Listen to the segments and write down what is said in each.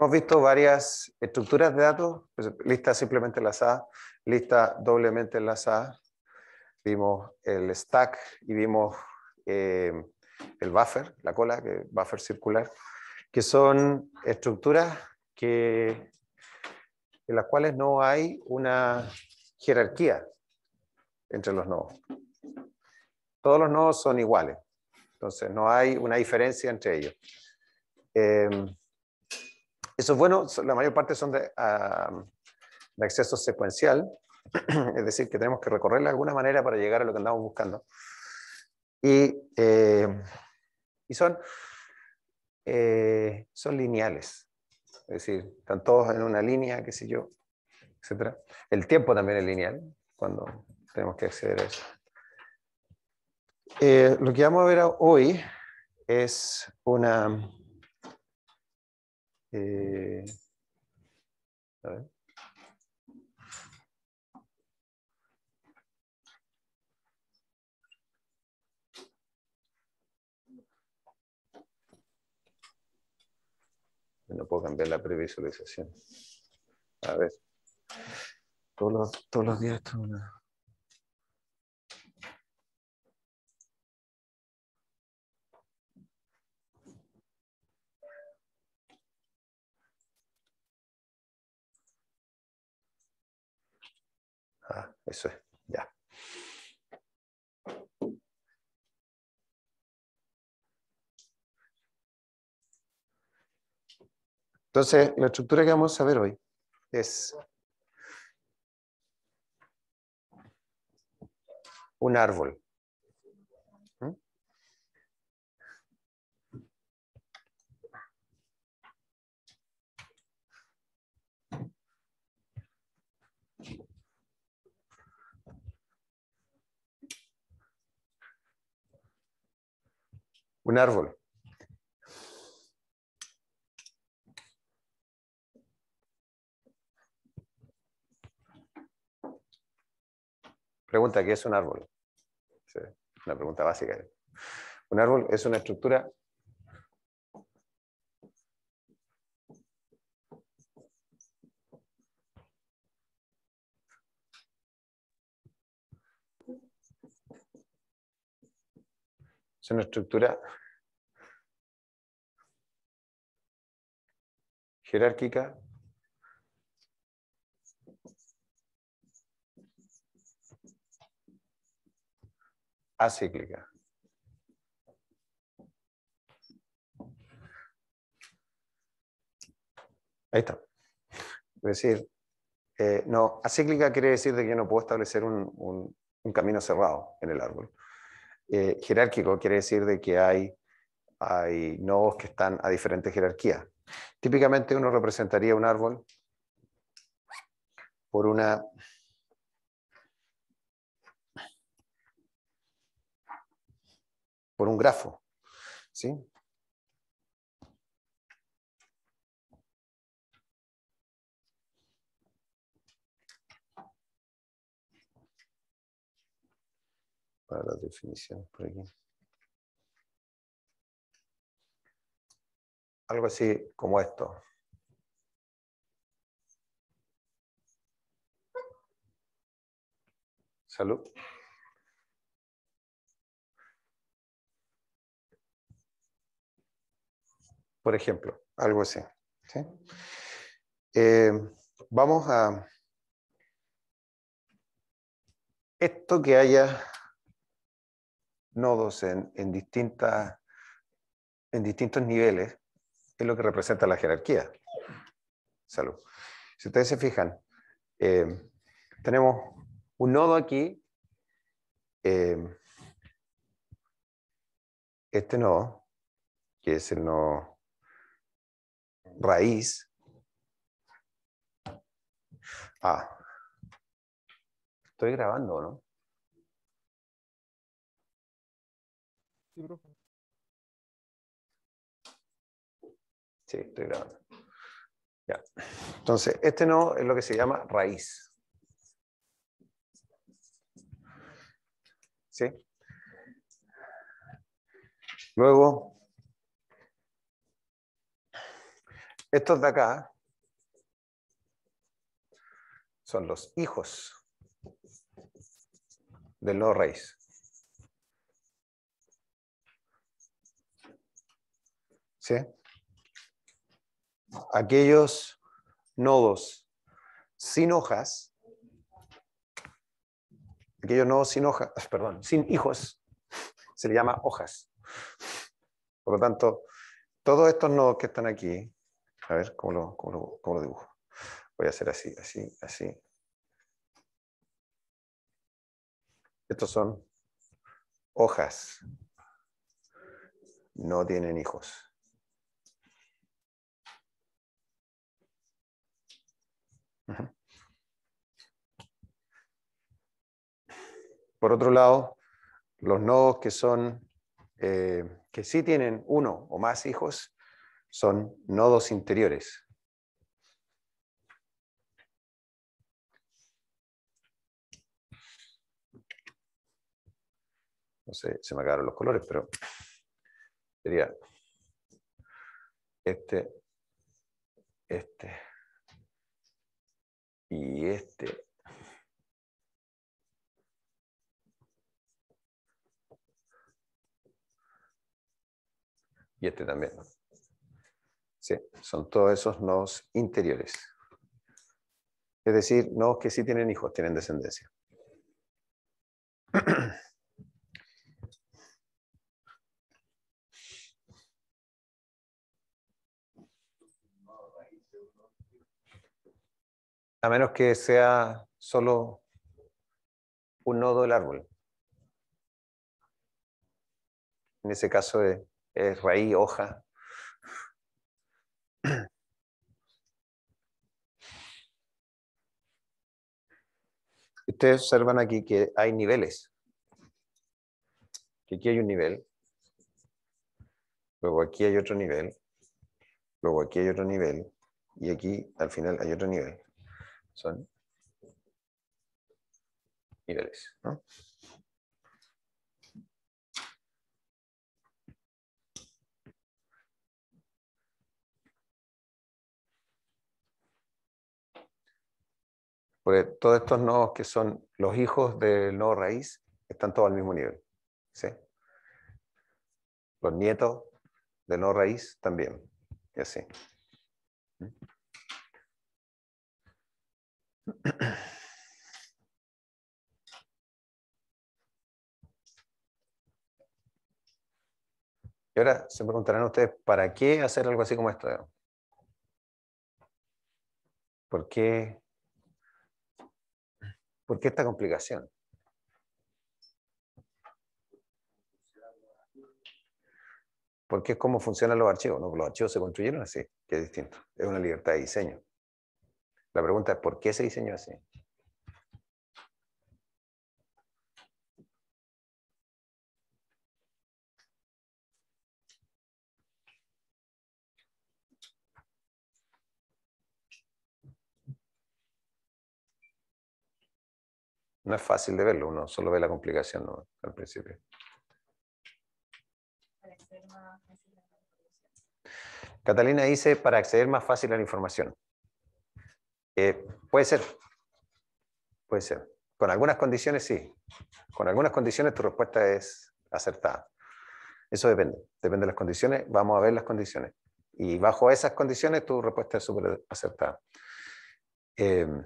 Hemos visto varias estructuras de datos, pues, listas simplemente enlazadas, listas doblemente enlazadas. Vimos el stack y vimos eh, el buffer, la cola, que buffer circular, que son estructuras que, en las cuales no hay una jerarquía entre los nodos. Todos los nodos son iguales, entonces no hay una diferencia entre ellos. Em, eso es bueno, la mayor parte son de, acceso secuencial, es decir, que tenemos que recorrerla de alguna manera para llegar a lo que andamos buscando. Y, eh, y son, eh, son lineales, es decir, están todos en una línea, qué sé yo, etc. El tiempo también es lineal cuando tenemos que acceder a eso. Eh, lo que vamos a ver hoy es una eh, No puedo cambiar la previsualización. A ver. Todos los, todos los días Eso es, ya. Entonces, la estructura que vamos a ver hoy es un árbol. un árbol. Pregunta, ¿qué es un árbol? una pregunta básica. Un árbol es una estructura es una estructura jerárquica. Acíclica. Ahí está. Es decir, eh, no, acíclica quiere decir de que no puedo establecer un, camino cerrado en el árbol. Eh, jerárquico quiere decir de que hay, hay nodos que están a diferentes jerarquías. Típicamente uno representaría un árbol por una por un grafo, ¿sí? Para la definición por aquí. algo así como esto. Salud. Por ejemplo, algo así. Eh, vamos a... Esto que haya nodos en, distintas, en distintos niveles es lo que representa la jerarquía. Salud. Si ustedes se fijan, eh, tenemos un nodo aquí, eh, este nodo, que es el nodo raíz. Ah, estoy grabando, ¿no? Sí, Sí, estoy grabando. Ya. Entonces, este no es lo que se llama raíz. ¿Sí? Luego, estos de acá son los hijos del nodo raíz. ¿Sí? aquellos nodos sin hojas, aquellos nodos sin hojas, perdón, sin hijos, se le llama hojas. Por lo tanto, todos estos nodos que están aquí, a ver cómo lo, cómo lo dibujo. Voy a hacer así, así, así. Estos son hojas. No tienen hijos. Por otro lado, los nodos que son eh, que sí tienen uno o más hijos son nodos interiores. No sé, se me acabaron los colores, pero sería este, este y este. Y este también. Sí, son todos esos nodos interiores. Es decir, nodos que sí tienen hijos, tienen descendencia. a menos que sea solo un nodo del árbol. En ese caso eh, es, raíz, hoja. Ustedes observan aquí que hay niveles. Que aquí hay un nivel. Luego aquí hay otro nivel. Luego aquí hay otro nivel. Y aquí al final hay otro nivel son niveles. ¿no? Porque todos estos nodos que son los hijos del nodo raíz están todos al mismo nivel. ¿sí? Los nietos del nodo raíz también. Y así. Y ahora se preguntarán ustedes, ¿para qué hacer algo así como esto? ¿Por qué, ¿Por qué esta complicación? Porque es como funcionan los archivos, Los archivos se construyeron así, que es distinto. Es una libertad de diseño. La pregunta es, ¿por qué se diseñó así? No es fácil de verlo, uno solo ve la complicación al principio. Catalina dice, para acceder más fácil a la información. Eh, puede ser, puede ser. Con algunas condiciones sí. Con algunas condiciones tu respuesta es acertada. Eso depende. Depende de las condiciones. Vamos a ver las condiciones. Y bajo esas condiciones tu respuesta es súper acertada. Em,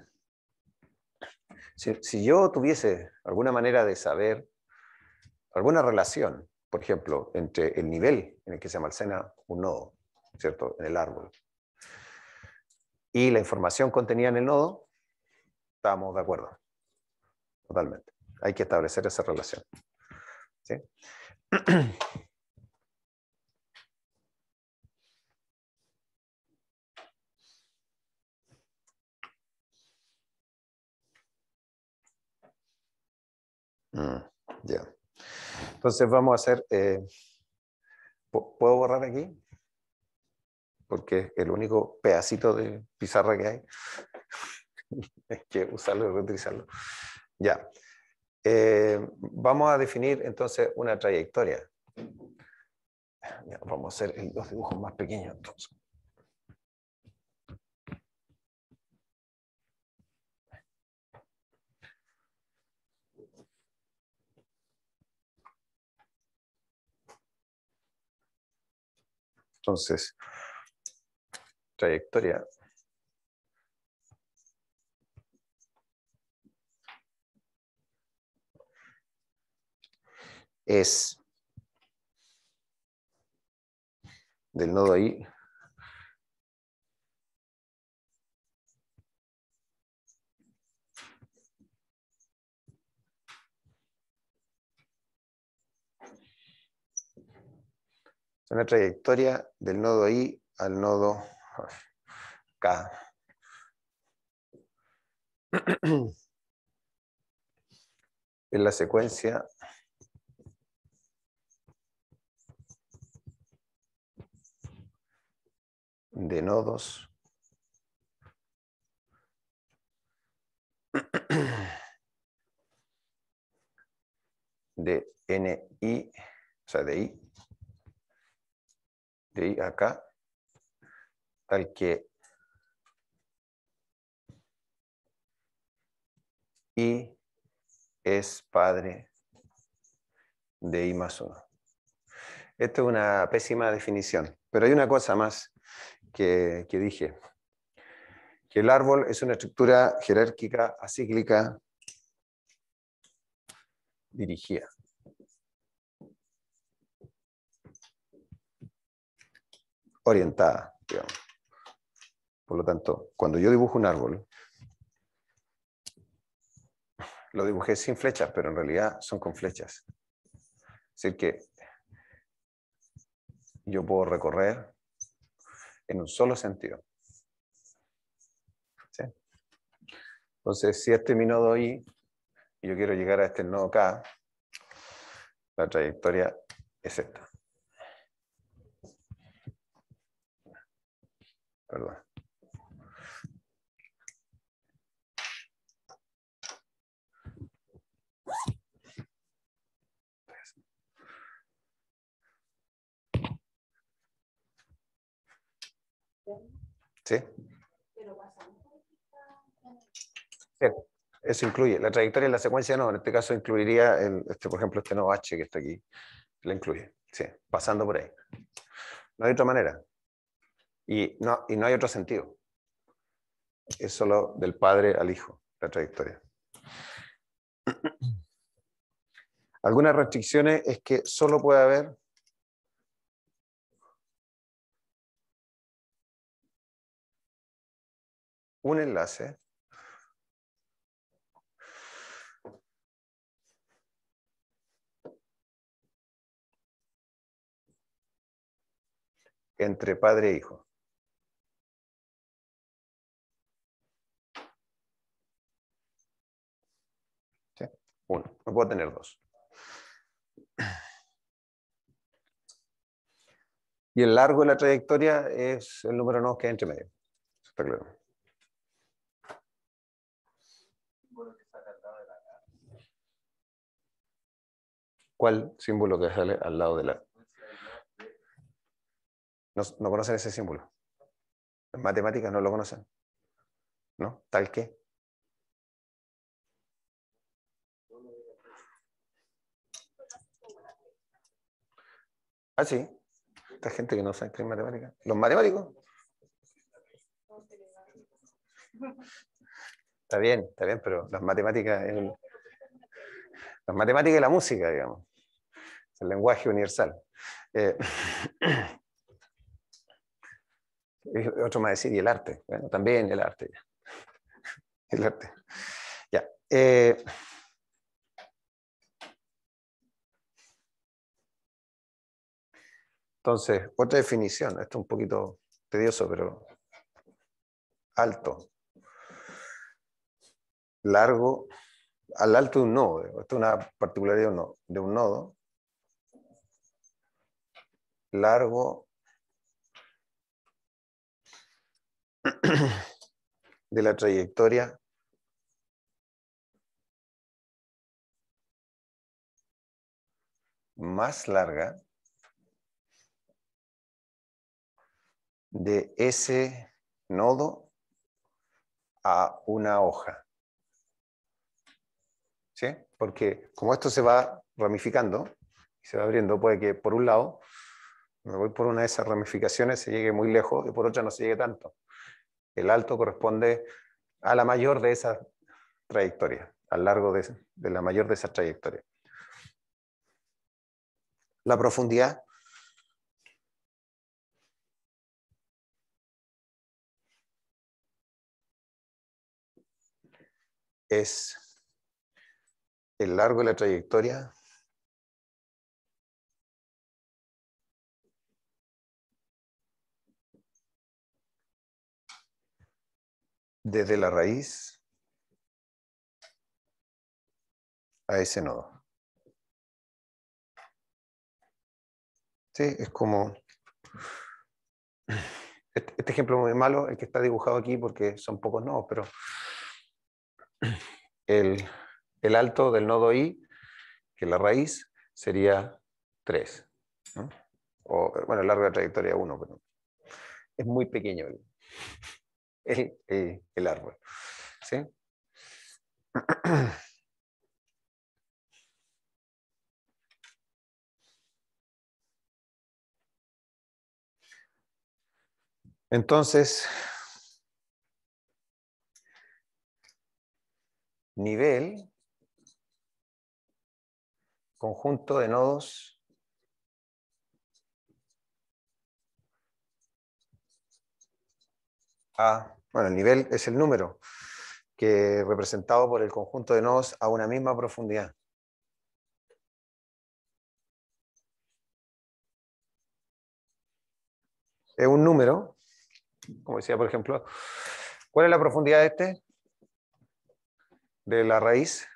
si, si, yo tuviese alguna manera de saber, alguna relación, por ejemplo, entre el nivel en el que se almacena un nodo, ¿cierto? En el árbol, y la información contenida en el nodo, estamos de acuerdo. Totalmente. Hay que establecer esa relación. Mm, ya. Entonces vamos a hacer... Eh, ¿Puedo borrar aquí? porque es el único pedacito de pizarra que hay. es que usarlo y reutilizarlo. Ya. Eh, vamos a definir entonces una trayectoria. vamos a hacer los dibujos más pequeños entonces. Entonces, trayectoria. es del nodo I una trayectoria del nodo I al nodo en la secuencia de nodos de NI, o sea, de I, de I acá, al que I es padre de I más uno. Esto es una pésima definición, pero hay una cosa más que, que dije, que el árbol es una estructura jerárquica acíclica dirigida. orientada, digamos. Por lo tanto, cuando yo dibujo un árbol, lo dibujé sin flechas, pero en realidad son con flechas. Así que yo puedo recorrer en un solo sentido. Entonces, si este es mi nodo I, y yo quiero llegar a este nodo K, la trayectoria es esta. Perdón. eso incluye la trayectoria y la secuencia, no, en este caso incluiría, este, por ejemplo, este no H que está aquí, la incluye, sí, pasando por ahí. No hay otra manera. Y no, y no hay otro sentido. Es solo del padre al hijo, la trayectoria. Algunas restricciones es que solo puede haber un enlace entre padre e hijo. Uno, no puedo tener dos. Y el largo de la trayectoria es el número 9 que hay entre medio. Eso está claro. ¿Cuál símbolo que sale al lado de la no, conocen ese símbolo. En matemáticas no lo conocen. ¿No? Tal que. Ah, sí. Esta gente que no sabe escribir matemáticas. ¿Los matemáticos? Está bien, está bien, pero las matemáticas... Las matemáticas y la música, digamos. El lenguaje universal. Eh... otro más decir, y el arte. también el arte. el arte. Ya. Eh. entonces, otra definición. Esto es un poquito tedioso, pero alto. Largo, al alto de un nodo. Esto es una particularidad de un nodo. Largo de la trayectoria más larga de ese nodo a una hoja. ¿Sí? Porque como esto se va ramificando y se va abriendo, puede que por un lado me voy por una de esas ramificaciones se llegue muy lejos y por otra no se llegue tanto el alto corresponde a la mayor de esa trayectoria, al largo de, la mayor de esa trayectoria. La profundidad es el largo de la trayectoria desde la raíz a ese nodo. Sí, es como... Este, este, ejemplo muy malo, el que está dibujado aquí, porque son pocos nodos, pero el, alto del nodo i, que la raíz, sería 3. O, bueno, largo de trayectoria 1, pero es muy pequeño. Eh, el, árbol. ¿sí? Entonces, nivel, conjunto de nodos Ah, bueno, el nivel es el número que representado por el conjunto de nodos a una misma profundidad. Es un número, como decía por ejemplo, ¿cuál es la profundidad de este? De la raíz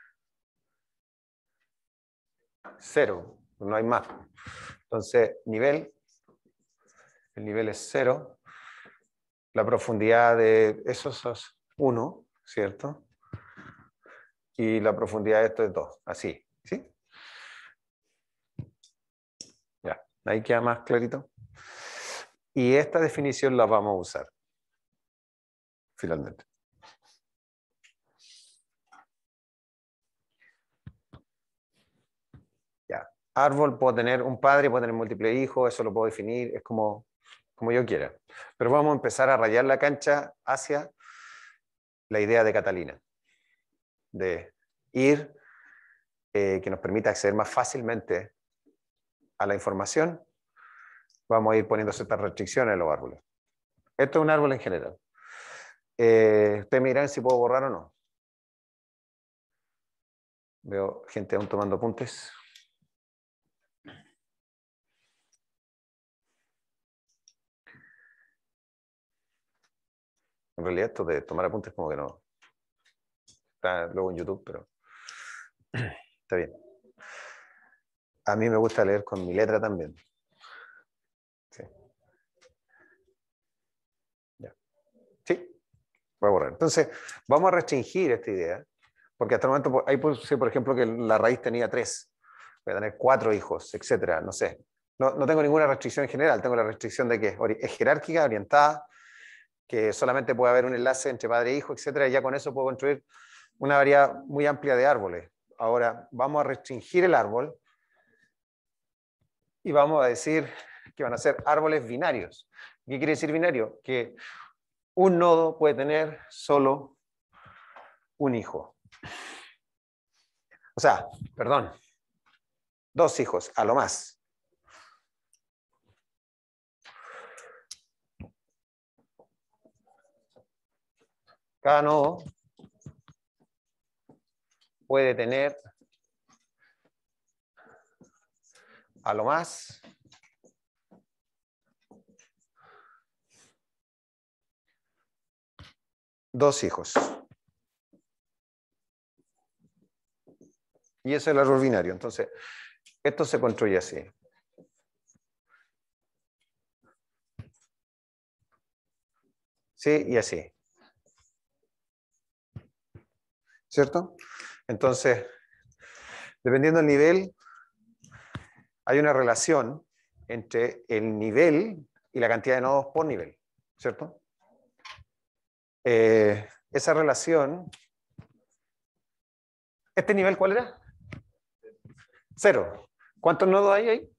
cero, no hay más. Entonces, nivel, el nivel es cero, la profundidad de eso es uno, ¿cierto? Y la profundidad de esto es dos. así, ¿sí? Ya, ahí queda más clarito. Y esta definición la vamos a usar, finalmente. árbol puedo tener un padre, puede tener múltiples hijos, eso lo puedo definir, es como como yo quiera. Pero vamos a empezar a rayar la cancha hacia la idea de Catalina, de ir, eh, que nos permita acceder más fácilmente a la información. Vamos a ir poniendo ciertas restricciones en los árboles. Esto es un árbol en general. Eh, ustedes me si puedo borrar o no. Veo gente aún tomando apuntes. En realidad esto de tomar apuntes como que no. Está luego en YouTube, pero está bien. A mí me gusta leer con mi letra también. Sí. Sí, voy a borrar. Entonces, vamos a restringir esta idea, porque hasta el momento hay, por ejemplo, que la raíz tenía tres, voy a tener cuatro hijos, etcétera, no sé. No, no tengo ninguna restricción en general, tengo la restricción de que es jerárquica, orientada que solamente puede haber un enlace entre padre e hijo, etcétera, y ya con eso puedo construir una variedad muy amplia de árboles. Ahora, vamos a restringir el árbol y vamos a decir que van a ser árboles binarios. ¿Qué quiere decir binario? Que un nodo puede tener solo un hijo. O sea, perdón, dos hijos, a lo más. Cada nodo puede tener a lo más dos hijos. Y ese es el árbol binario. Entonces, esto se construye así. Sí, y así. ¿cierto? Entonces, dependiendo del nivel, hay una relación entre el nivel y la cantidad de nodos por nivel, ¿cierto? Eh, esa relación, ¿este nivel cuál era? Cero. ¿Cuántos nodos hay ahí?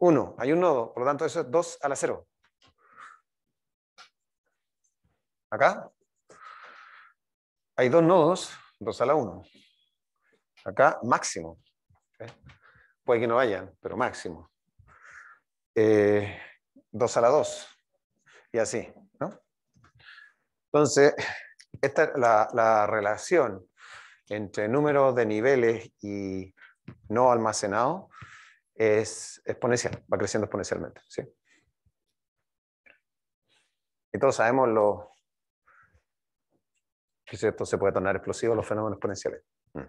Uno, hay un nodo, por lo tanto eso es 2 a la 0. Acá, hay dos nodos, 2 a la 1. Acá máximo. ¿eh? Puede que no vayan, pero máximo. Eh, dos a la 2. Y así. Entonces, esta, la, relación entre número de niveles y no almacenado es exponencial, va creciendo exponencialmente. Y todos sabemos lo, que se puede tornar explosivo los fenómenos exponenciales. Mm.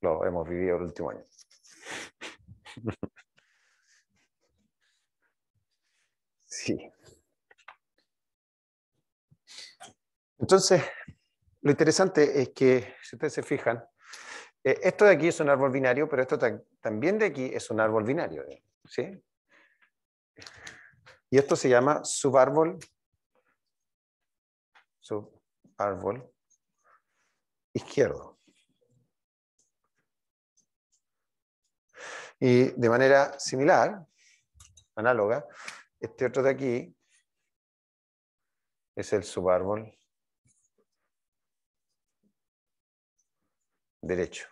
Lo hemos vivido el último año. Sí. Entonces, lo interesante es que, si ustedes se fijan, eh, esto de aquí es un árbol binario, pero esto también de aquí es un árbol binario. ¿sí? Y esto se llama subárbol, subárbol izquierdo. Y de manera similar, análoga, este otro de aquí es el subárbol derecho.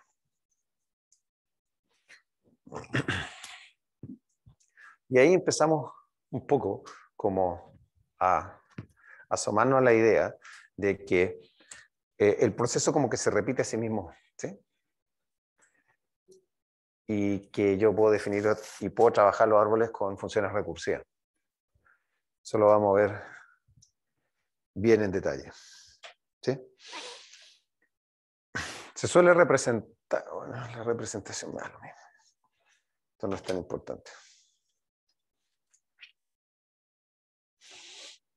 Y ahí empezamos un poco como a asomarnos a la idea de que eh, el proceso como que se repite a sí mismo, ¿sí? Y que yo puedo definir y puedo trabajar los árboles con funciones recursivas. Eso lo vamos a ver bien en detalle. ¿sí? Se suele representar, bueno, la representación lo Esto no es tan importante.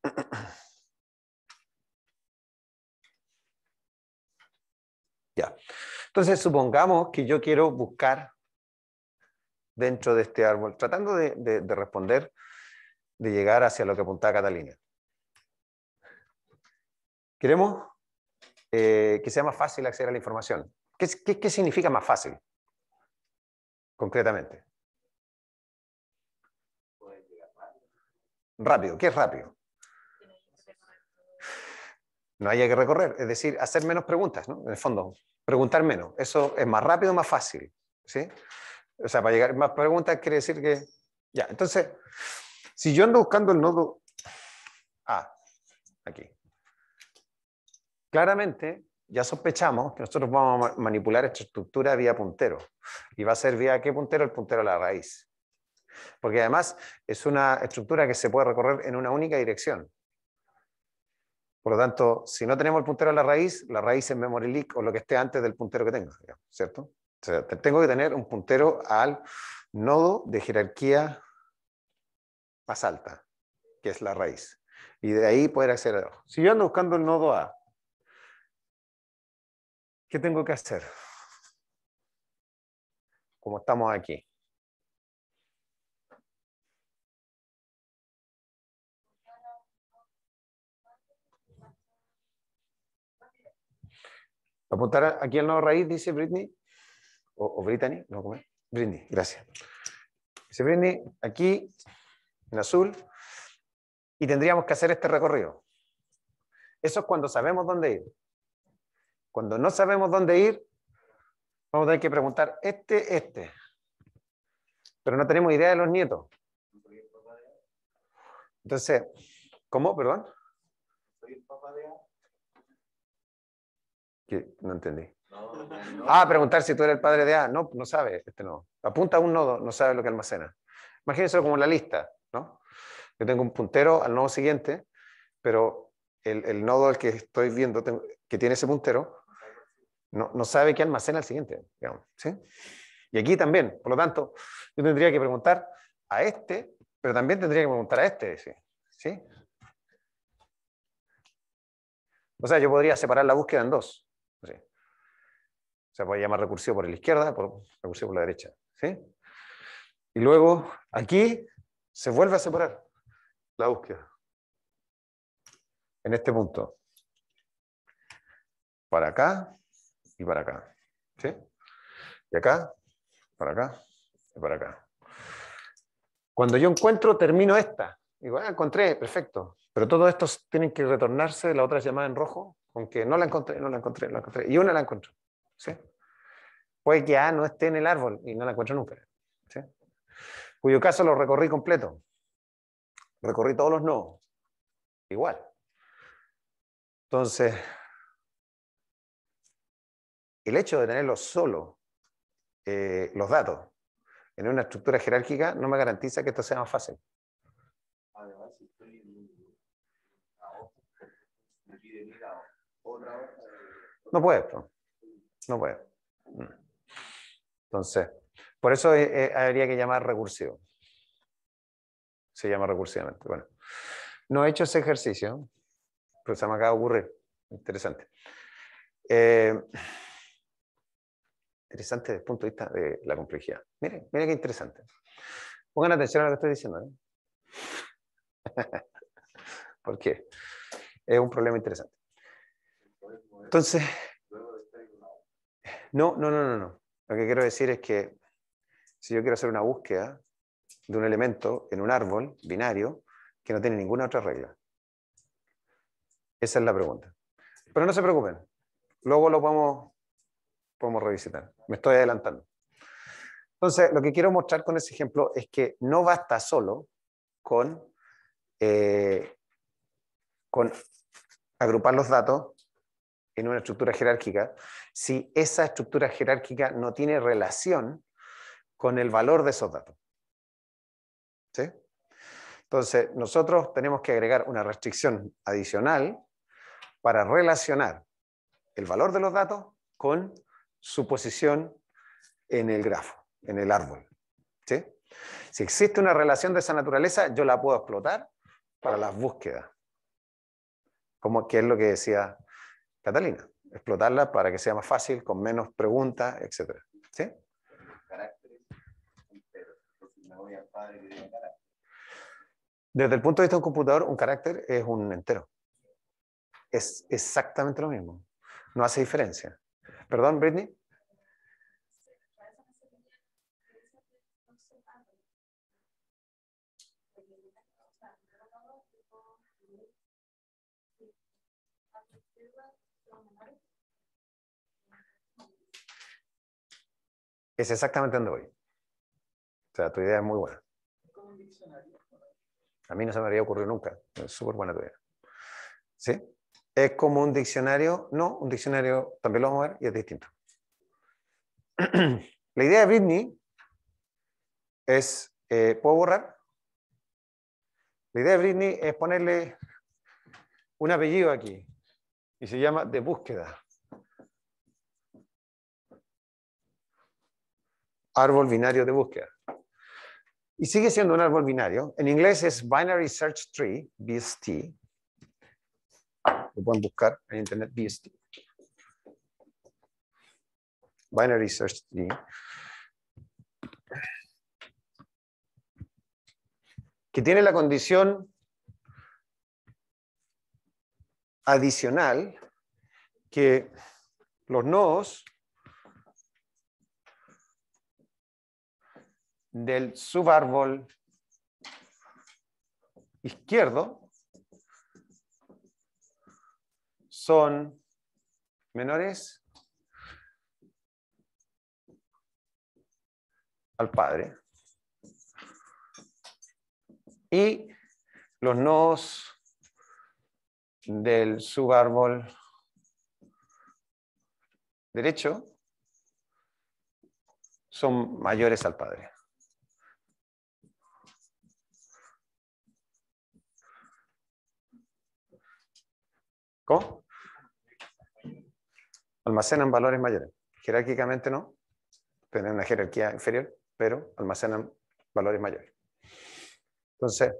Ya. Entonces, supongamos que yo quiero buscar dentro de este árbol, tratando de, responder, de llegar hacia lo que apuntaba Catalina. Queremos eh, que sea más fácil acceder a la información. ¿Qué, qué significa más fácil? Concretamente. Rápido, ¿qué es rápido? no haya que recorrer. Es decir, hacer menos preguntas, ¿no? En el fondo, preguntar menos. Eso es más rápido, más fácil, ¿sí? O sea, para llegar a más preguntas quiere decir que... Ya, entonces, si yo ando buscando el nodo A, aquí, claramente ya sospechamos que nosotros vamos a manipular esta estructura vía puntero. ¿Y va a ser vía qué puntero? El puntero a la raíz. Porque además es una estructura que se puede recorrer en una única dirección. Por lo tanto, si no tenemos el puntero a la raíz, la raíz es memory leak o lo que esté antes del puntero que tengo, ¿cierto? O sea, tengo que tener un puntero al nodo de jerarquía más alta, que es la raíz. Y de ahí poder hacer... Si yo ando buscando el nodo A, ¿qué tengo que hacer? Como estamos aquí. apuntar aquí al nuevo raíz, dice Britney, o, Brittany, no, como. Britney, gracias. Dice Britney, aquí, en azul, y tendríamos que hacer este recorrido. Eso es cuando sabemos dónde ir. Cuando no sabemos dónde ir, vamos a tener que preguntar este, este. Pero no tenemos idea de los nietos. Entonces, ¿cómo? Perdón. No entendí. Ah, preguntar si tú eres el padre de A. Ah, no, no sabe, este no. Apunta a un nodo, no sabe lo que almacena. Imagínese como la lista, ¿no? Yo tengo un puntero al nodo siguiente, pero el, nodo al que estoy viendo, que tiene ese puntero, no, sabe qué almacena el siguiente, Y aquí también, por lo tanto, yo tendría que preguntar a este, pero también tendría que preguntar a este, ¿Sí? O sea, yo podría separar la búsqueda en dos. Se puede llamar recursivo por la izquierda, por, recursivo por la derecha. Y luego aquí se vuelve a separar la búsqueda. En este punto. Para acá y para acá. Y acá, para acá y para acá. Cuando yo encuentro, termino esta. Digo, ah, encontré, perfecto. Pero todos estos tienen que retornarse, la otra llamada en rojo, Aunque no la encontré, no la encontré, no la encontré. Y una la encontré. ¿sí? Puede que A no esté en el árbol y no la encuentro nunca. Cuyo caso lo recorrí completo. Recorrí todos los no. Igual. Entonces, el hecho de tenerlo solo, eh, los datos, en una estructura jerárquica, no me garantiza que esto sea más fácil. No puedo no puedo. Mm. Entonces, por eso eh, eh, habría que llamar recursivo. Se llama recursivamente. Bueno, no he hecho ese ejercicio, pero se me acaba de ocurrir. Interesante. Eh, interesante desde el punto de vista de la complejidad. Miren, miren qué interesante. Pongan atención a lo que estoy diciendo. Porque es un problema interesante. Entonces, no, no, no, no, no. Lo que quiero decir es que si yo quiero hacer una búsqueda de un elemento en un árbol binario que no tiene ninguna otra regla. Esa es la pregunta. Pero no se preocupen. Luego lo podemos, revisitar. Me estoy adelantando. Entonces, lo que quiero mostrar con ese ejemplo es que no basta solo con, eh, con agrupar los datos en una estructura jerárquica si esa estructura jerárquica no tiene relación con el valor de esos datos. ¿Sí? Entonces, nosotros tenemos que agregar una restricción adicional para relacionar el valor de los datos con su posición en el grafo, en el árbol. Si existe una relación de esa naturaleza, yo la puedo explotar para las búsquedas, como que es lo que decía Catalina, explotarla para que sea más fácil, con menos preguntas, etcétera. ¿Sí? Desde el punto de vista de un computador, un carácter es un entero. Es exactamente lo mismo. No hace diferencia. Perdón, Britney. Es exactamente donde voy. O sea, tu idea es muy buena. A mí no se me había ocurrido nunca. Es súper buena tu idea. ¿Sí? Es como un diccionario. No, un diccionario también lo vamos a ver y es distinto. La idea de Britney es, eh, ¿puedo borrar? La idea de Britney es ponerle un apellido aquí y se llama de búsqueda. árbol binario de búsqueda. Y sigue siendo un árbol binario. En inglés es Binary Search Tree, BST. Lo pueden buscar en internet, BST. Binary Search Tree. Que tiene la condición adicional que los nodos del subárbol izquierdo son menores al padre. Y los nodos del subárbol derecho son mayores al padre. Almacenan valores mayores. Jerárquicamente no. Tienen una jerarquía inferior, pero almacenan valores mayores. Entonces,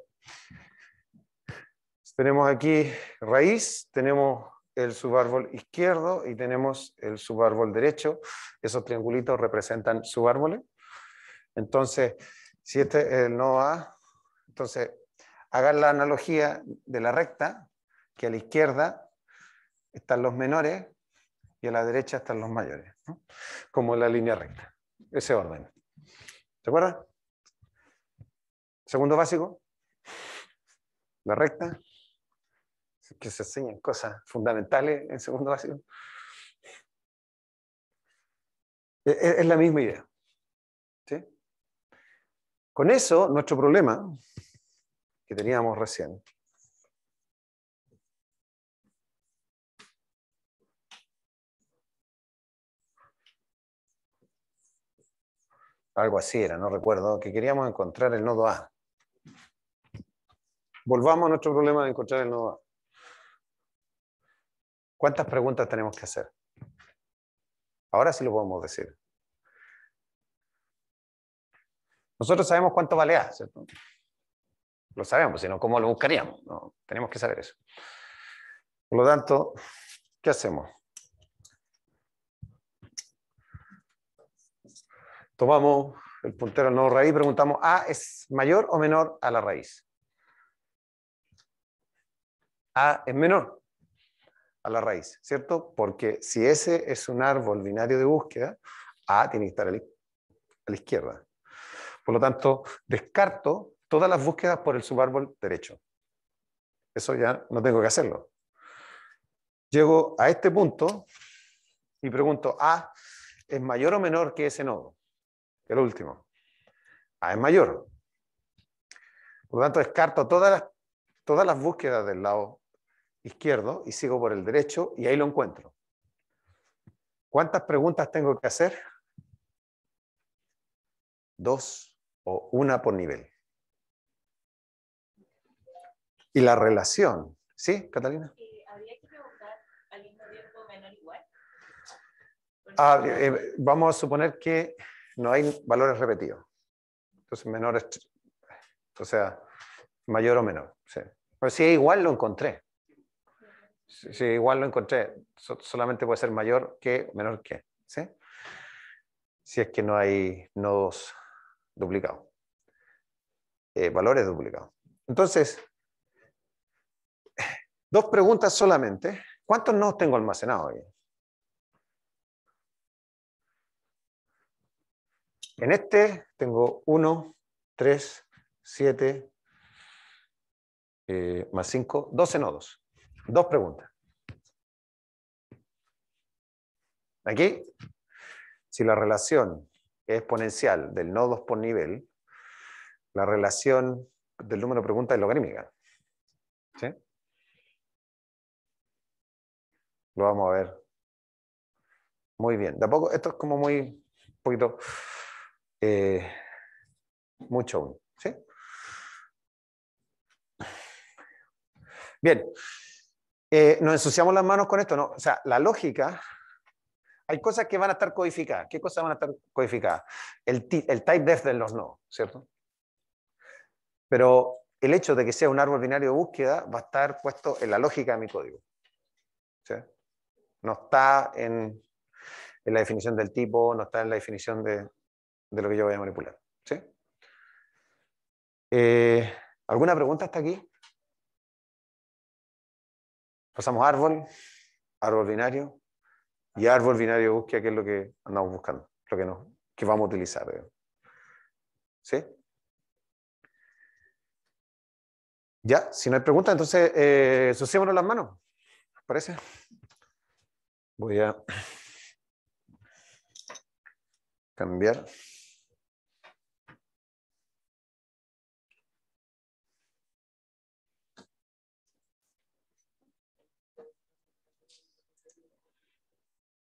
tenemos aquí raíz, tenemos el subárbol izquierdo y tenemos el subárbol derecho. Esos triangulitos representan subárboles. Entonces, si este es el A, entonces hagan la analogía de la recta, que a la izquierda están los menores y a la derecha están los mayores, como la línea recta, ese orden. ¿Se acuerdan? Segundo básico, la recta, que se enseñan cosas fundamentales en segundo básico. E, e, es, la misma idea. Con eso, nuestro problema que teníamos recién algo así era, no recuerdo, que queríamos encontrar el nodo A. Volvamos a nuestro problema de encontrar el nodo A. ¿Cuántas preguntas tenemos que hacer? Ahora sí lo podemos decir. Nosotros sabemos cuánto vale A, ¿cierto? Lo sabemos, sino cómo lo buscaríamos. tenemos que saber eso. Por lo tanto, ¿qué hacemos? tomamos el puntero al nodo raíz, y preguntamos A es mayor o menor a la raíz. A es menor a la raíz, ¿cierto? Porque si ese es un árbol binario de búsqueda, A tiene que estar a la izquierda. Por lo tanto, descarto todas las búsquedas por el subárbol derecho. Eso ya no tengo que hacerlo. Llego a este punto y pregunto, ¿A es mayor o menor que ese nodo? el último. A es mayor. Por lo tanto, descarto todas las, todas las búsquedas del lado izquierdo y sigo por el derecho y ahí lo encuentro. ¿Cuántas preguntas tengo que hacer? Dos o una por nivel. Y la relación, ¿sí, Catalina? Eh, ¿Habría que preguntar al mismo tiempo menor igual? Ah, eh, eh, vamos a suponer que no hay valores repetidos. Entonces, menores o sea, mayor o menor. Pero si igual, lo encontré. Si, igual lo encontré, solamente puede ser mayor que menor que. Si es que no hay nodos duplicados. Eh, valores duplicados. Entonces, dos preguntas solamente. ¿Cuántos nodos tengo almacenados hoy? En este tengo 1, 3, 7, más 5, 12 nodos. Dos preguntas. Aquí, si la relación es exponencial del nodos por nivel, la relación del número de preguntas es logarítmica. ¿Sí? Lo vamos a ver. Muy bien. De poco, esto es como muy, poquito eh, mucho ¿sí? Bien, eh, ¿nos ensuciamos las manos con esto? No, o sea, la lógica, hay cosas que van a estar codificadas. ¿Qué cosas van a estar codificadas? El, el type def de los no, ¿cierto? Pero el hecho de que sea un árbol binario de búsqueda va a estar puesto en la lógica de mi código. No está en, en la definición del tipo, no está en la definición de, de lo que yo voy a manipular. ¿sí? Eh, ¿Alguna pregunta hasta aquí? Pasamos árbol, árbol binario y árbol binario de búsqueda, que es lo que andamos buscando, lo que, nos, que vamos a utilizar. ¿Sí? Ya, si no hay preguntas, entonces eh, las manos. parece? Voy a cambiar.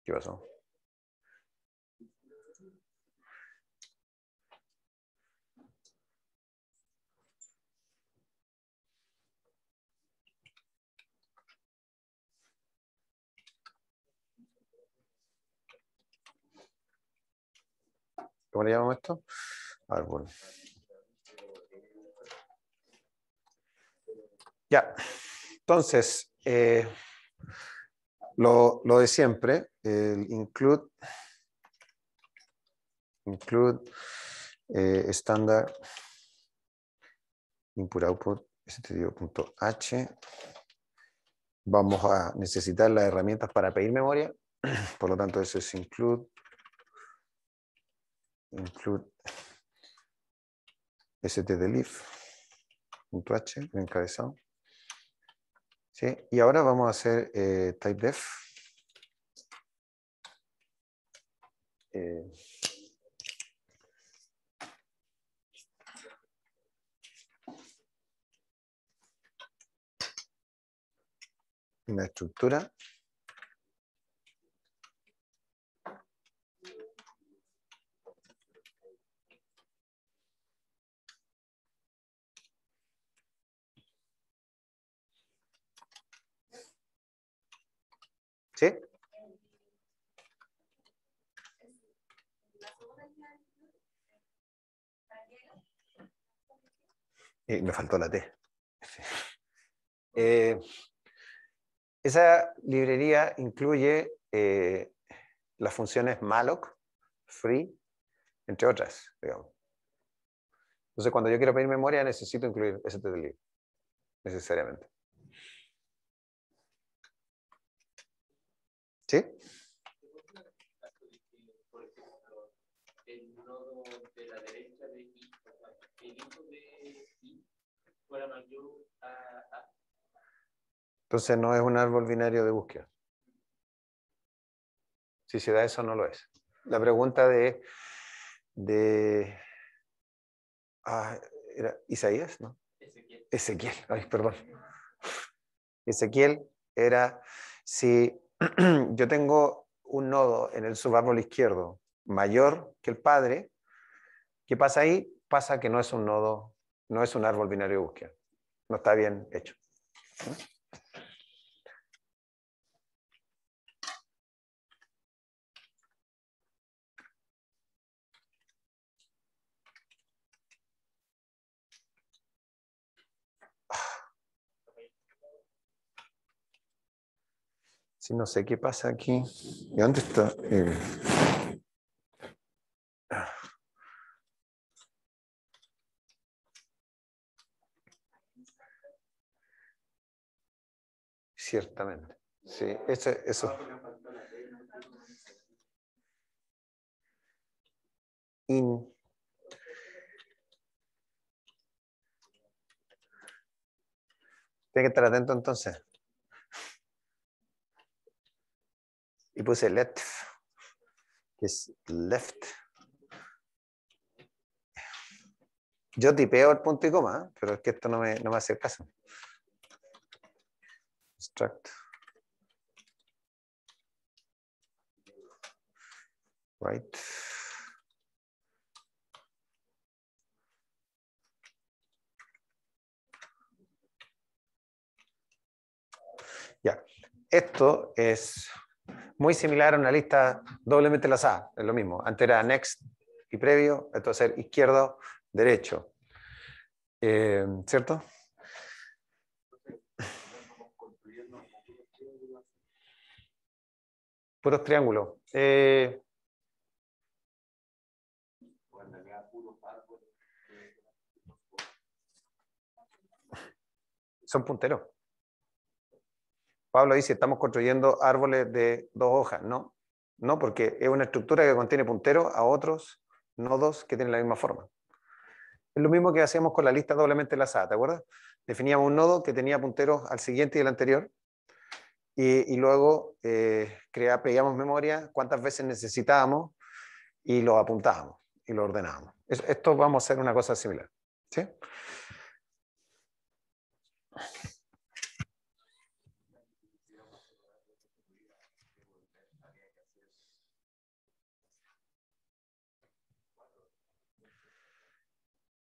¿Qué pasó? ¿Cómo le llamamos esto? Árbol. Ya, entonces, eh, lo, lo, de siempre, el include, include eh, estándar standard input output STDIO.h este vamos a necesitar las herramientas para pedir memoria por lo tanto eso es include include stdlib.h encabezado y ahora vamos a hacer eh, type typedef Eh, una estructura Y eh, me faltó la T. Eh, esa librería incluye eh, las funciones malloc, free, entre otras, Entonces, cuando yo quiero pedir memoria, necesito incluir ese libro, necesariamente. ¿Sí? Entonces no es un árbol binario de búsqueda. Si se da eso, no lo es. La pregunta de, de ah, era Isaías, ¿no? Ezequiel. Ezequiel, ay, perdón. Ezequiel era si yo tengo un nodo en el subárbol izquierdo mayor que el padre, ¿qué pasa ahí? Pasa que no es un nodo no es un árbol binario de búsqueda. No está bien hecho. sí, no sé qué pasa aquí. ¿Y dónde está? Ciertamente. Sí, eso. eso. In. Tiene que estar atento entonces. Y puse left, que es left. Yo tipeo el punto y coma, pero es que esto no me, no me hace caso right ya esto es muy similar a una lista doblemente enlazada es lo mismo antes era next y previo esto va a ser izquierdo derecho eh, cierto Puros triángulos. Eh, son punteros. Pablo dice, estamos construyendo árboles de dos hojas, ¿no? No, porque es una estructura que contiene punteros a otros nodos que tienen la misma forma. Es lo mismo que hacíamos con la lista doblemente enlazada, ¿te acuerdas? Definíamos un nodo que tenía punteros al siguiente y al anterior, y, luego eh, crea, pedíamos memoria cuántas veces necesitábamos y lo apuntábamos y lo ordenábamos. esto vamos a hacer una cosa similar.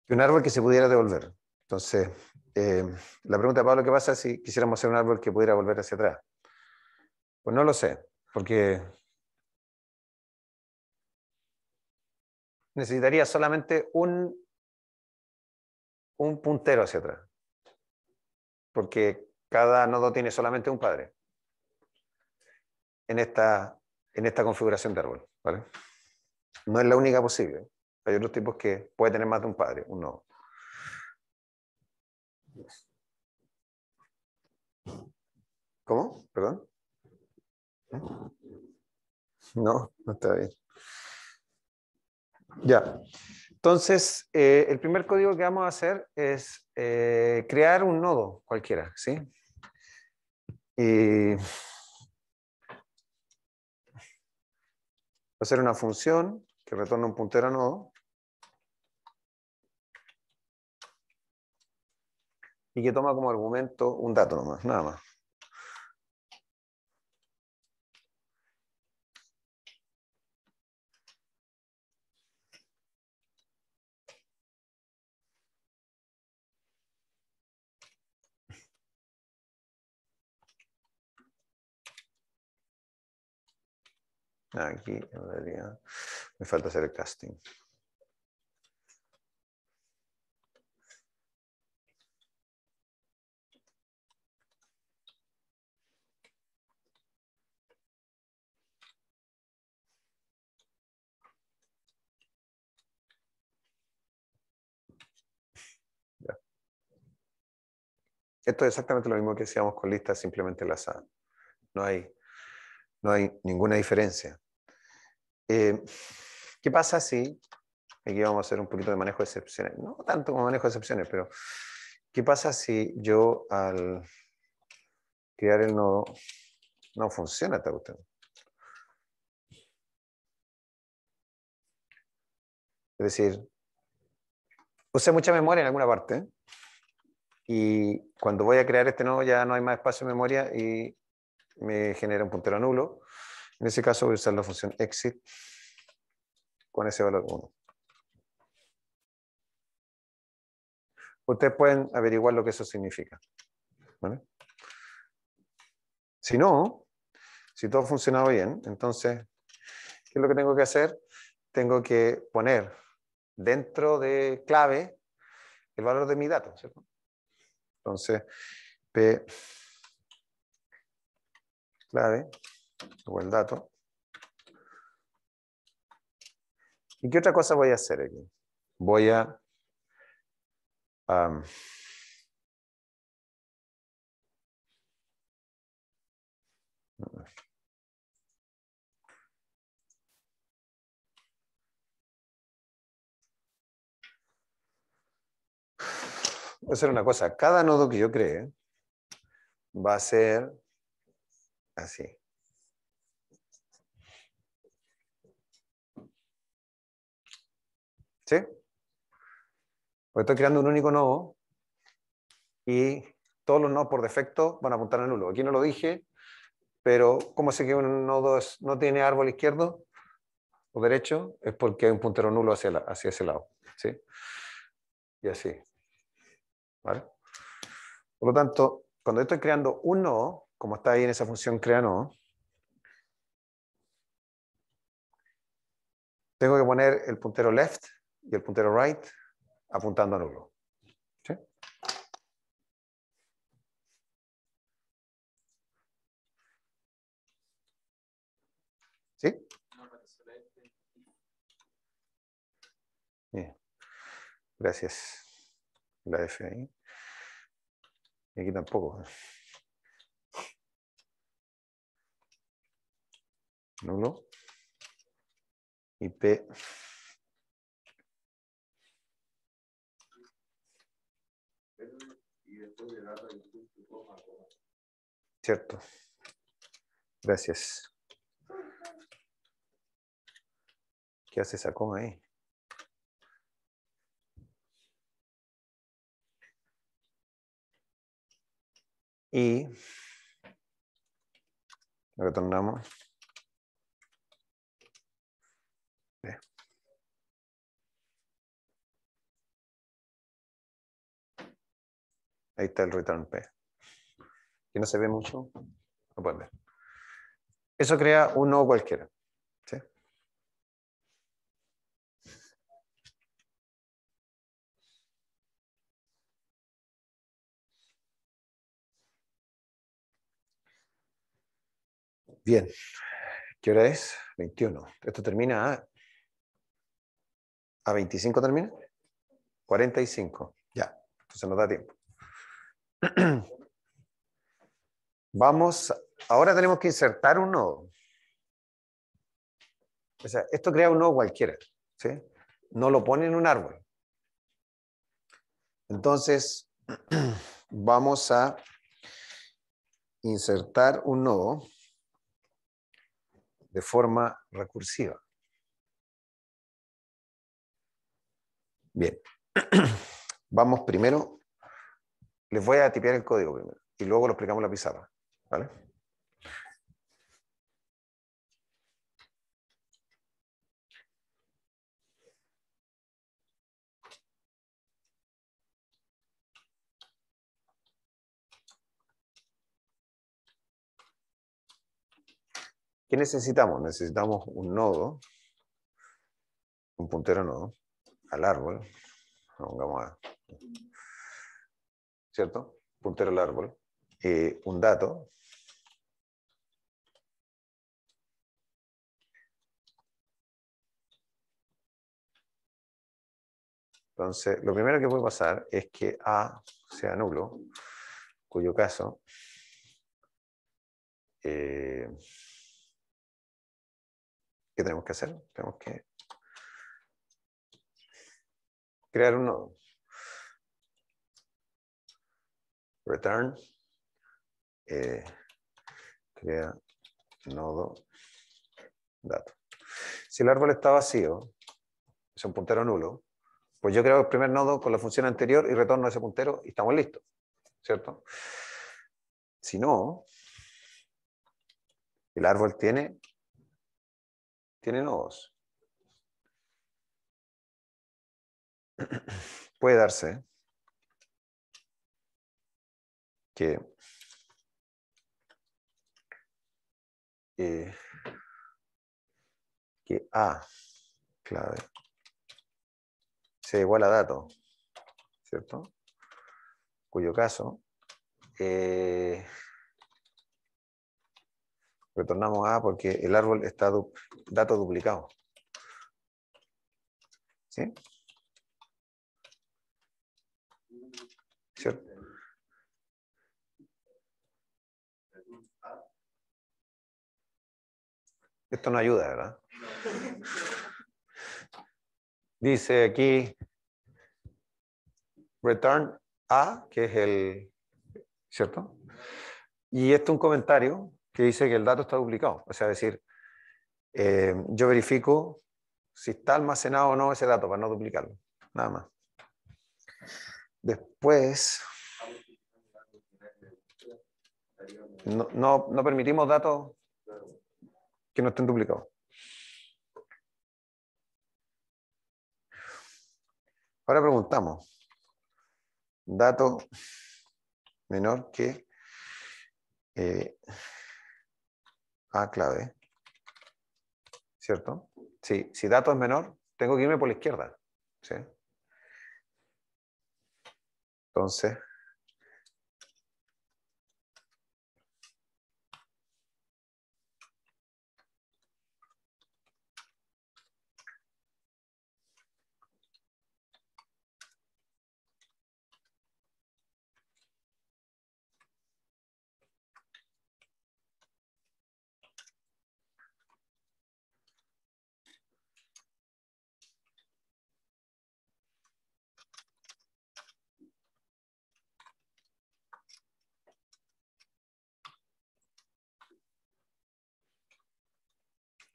un árbol que se pudiera devolver. Entonces, eh, la pregunta de Pablo, ¿qué pasa si quisiéramos hacer un árbol que pudiera volver hacia atrás? Pues no lo sé, porque necesitaría solamente un, puntero hacia atrás, porque cada nodo tiene solamente un padre en esta, en esta configuración de árbol. No es la única posible. Hay otros tipos que puede tener más de un padre, un nodo. ¿Cómo? ¿Perdón? No, no está bien. Ya. Entonces, eh, el primer código que vamos a hacer es eh, crear un nodo cualquiera, ¿sí? Y hacer una función que retorna un puntero a nodo. Y que toma como argumento un dato nomás, nada más. Aquí me falta hacer el casting. Esto es exactamente lo mismo que hacíamos con listas simplemente enlazadas. No hay, no hay ninguna diferencia. Eh, ¿Qué pasa si, aquí vamos a hacer un poquito de manejo de excepciones, no tanto como manejo de excepciones, pero ¿qué pasa si yo al crear el nodo no funciona esta cuestión? Es decir, usé mucha memoria en alguna parte y cuando voy a crear este nodo ya no hay más espacio de memoria y me genera un puntero nulo en ese caso voy a usar la función exit con ese valor 1. Ustedes pueden averiguar lo que eso significa. Si no, si todo ha funcionado bien, entonces, ¿qué es lo que tengo que hacer? Tengo que poner dentro de clave el valor de mi dato. Entonces, P clave o el dato. ¿Y qué otra cosa voy a hacer aquí? Voy a... voy a hacer una cosa. Cada nodo que yo cree va a ser así. ¿Sí? Porque estoy creando un único nodo y todos los nodos por defecto van a apuntar a nulo. Aquí no lo dije, pero como sé que un nodo no tiene árbol izquierdo o derecho? Es porque hay un puntero nulo hacia, hacia ese lado. ¿sí? Y así. ¿Vale? Por lo tanto, cuando estoy creando un nodo, como está ahí en esa función crea nodo, tengo que poner el puntero left y el puntero right apuntando a nulo. ¿Sí? ¿Sí? Bien. Gracias. La F ahí. Y aquí tampoco. Nulo. Y P. Cierto. Gracias. ¿Qué hace esa coma ahí? Y retornamos. Ahí está el return P. Que no se ve mucho, lo pueden ver. Eso crea un nodo cualquiera. Bien, ¿qué hora es? 21. Esto termina a... ¿A 25 termina? 45. Ya, entonces nos da tiempo. Vamos, ahora tenemos que insertar un nodo. O sea, esto crea un nodo cualquiera, ¿sí? No lo pone en un árbol. Entonces, vamos a insertar un nodo de forma recursiva. Bien, vamos primero les voy a tipear el código primero y luego lo explicamos en la pizarra. ¿Vale? ¿Qué necesitamos? Necesitamos un nodo, un puntero nodo, al árbol, pongamos a ¿cierto? Puntero al árbol, eh, un dato. Entonces, lo primero que puede pasar es que A sea nulo, cuyo caso eh, ¿qué tenemos que hacer? Tenemos que crear un nodo. return, eh, crea nodo dato. Si el árbol está vacío, es un puntero nulo, pues yo creo el primer nodo con la función anterior y retorno a ese puntero y estamos listos, ¿cierto? Si no, el árbol tiene, tiene nodos. Puede darse que eh, A ah, clave sea igual a dato, ¿cierto? Cuyo caso eh, retornamos A porque el árbol está dato duplicado. ¿Sí? ¿Cierto? Esto no ayuda, ¿verdad? Dice aquí, return a, que es el, ¿cierto? Y esto es un comentario que dice que el dato está duplicado. O sea, decir, eh, yo verifico si está almacenado o no ese dato para no duplicarlo. Nada más. Después, no, no permitimos datos que no estén duplicados. Ahora preguntamos, dato menor que eh, A ah, clave, ¿cierto? Sí, si dato es menor, tengo que irme por la izquierda. ¿sí? Entonces,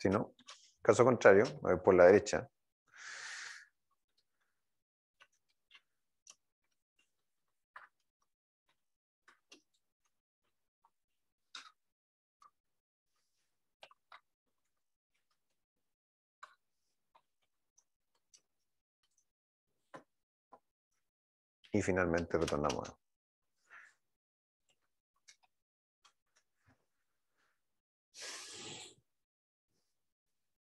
Si no, caso contrario, por la derecha. y finalmente retornamos.